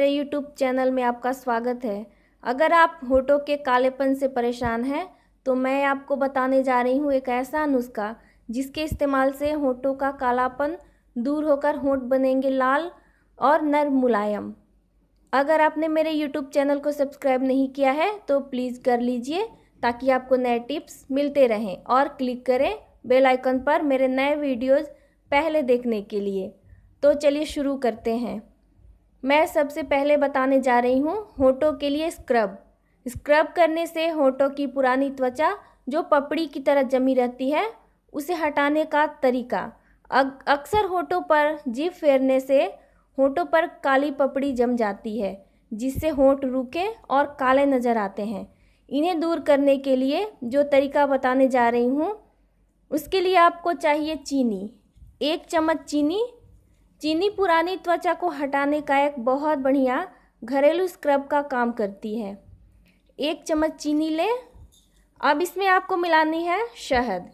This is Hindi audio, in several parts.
मेरे यूट्यूब चैनल में आपका स्वागत है अगर आप होठों के कालेपन से परेशान हैं तो मैं आपको बताने जा रही हूँ एक ऐसा नुस्खा जिसके इस्तेमाल से होठों का कालापन दूर होकर होठ बनेंगे लाल और नर मुलायम अगर आपने मेरे यूट्यूब चैनल को सब्सक्राइब नहीं किया है तो प्लीज़ कर लीजिए ताकि आपको नए टिप्स मिलते रहें और क्लिक करें बेल आइकन पर मेरे नए वीडियोज़ पहले देखने के लिए तो चलिए शुरू करते हैं मैं सबसे पहले बताने जा रही हूँ होठों के लिए स्क्रब स्क्रब करने से होठों की पुरानी त्वचा जो पपड़ी की तरह जमी रहती है उसे हटाने का तरीका अक्सर होठों पर जीभ फेरने से होठों पर काली पपड़ी जम जाती है जिससे होठ रुके और काले नज़र आते हैं इन्हें दूर करने के लिए जो तरीका बताने जा रही हूँ उसके लिए आपको चाहिए चीनी एक चम्मच चीनी चीनी पुरानी त्वचा को हटाने का एक बहुत बढ़िया घरेलू स्क्रब का काम करती है एक चम्मच चीनी लें अब इसमें आपको मिलानी है शहद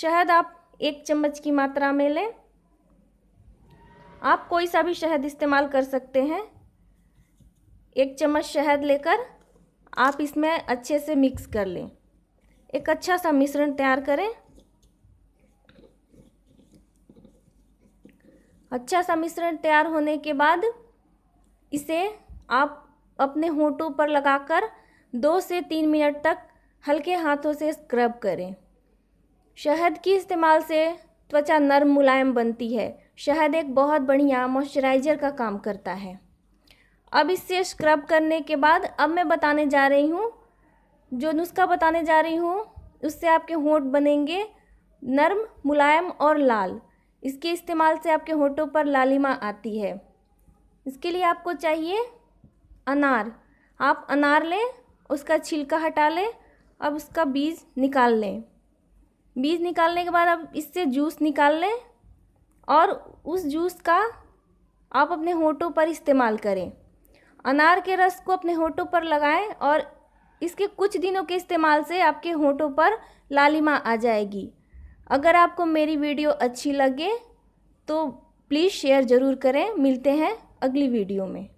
शहद आप एक चम्मच की मात्रा में लें आप कोई सा भी शहद इस्तेमाल कर सकते हैं एक चम्मच शहद लेकर आप इसमें अच्छे से मिक्स कर लें एक अच्छा सा मिश्रण तैयार करें अच्छा सा मिश्रण तैयार होने के बाद इसे आप अपने होठों पर लगाकर दो से तीन मिनट तक हल्के हाथों से स्क्रब करें शहद के इस्तेमाल से त्वचा नरम मुलायम बनती है शहद एक बहुत बढ़िया मॉइस्चराइज़र का काम करता है अब इससे स्क्रब करने के बाद अब मैं बताने जा रही हूँ जो नुस्खा बताने जा रही हूँ उससे आपके होंठ बनेंगे नरम मुलायम और लाल इसके इस्तेमाल से आपके होठों पर लालिमा आती है इसके लिए आपको चाहिए अनार आप अनार लें उसका छिलका हटा लें अब उसका बीज निकाल लें बीज निकालने के बाद अब इससे जूस निकाल लें और उस जूस का आप अपने होठों पर इस्तेमाल करें अनार के रस को अपने होठों पर लगाएं और इसके कुछ दिनों के इस्तेमाल से आपके होठों पर लालिमा आ जाएगी अगर आपको मेरी वीडियो अच्छी लगे तो प्लीज़ शेयर ज़रूर करें मिलते हैं अगली वीडियो में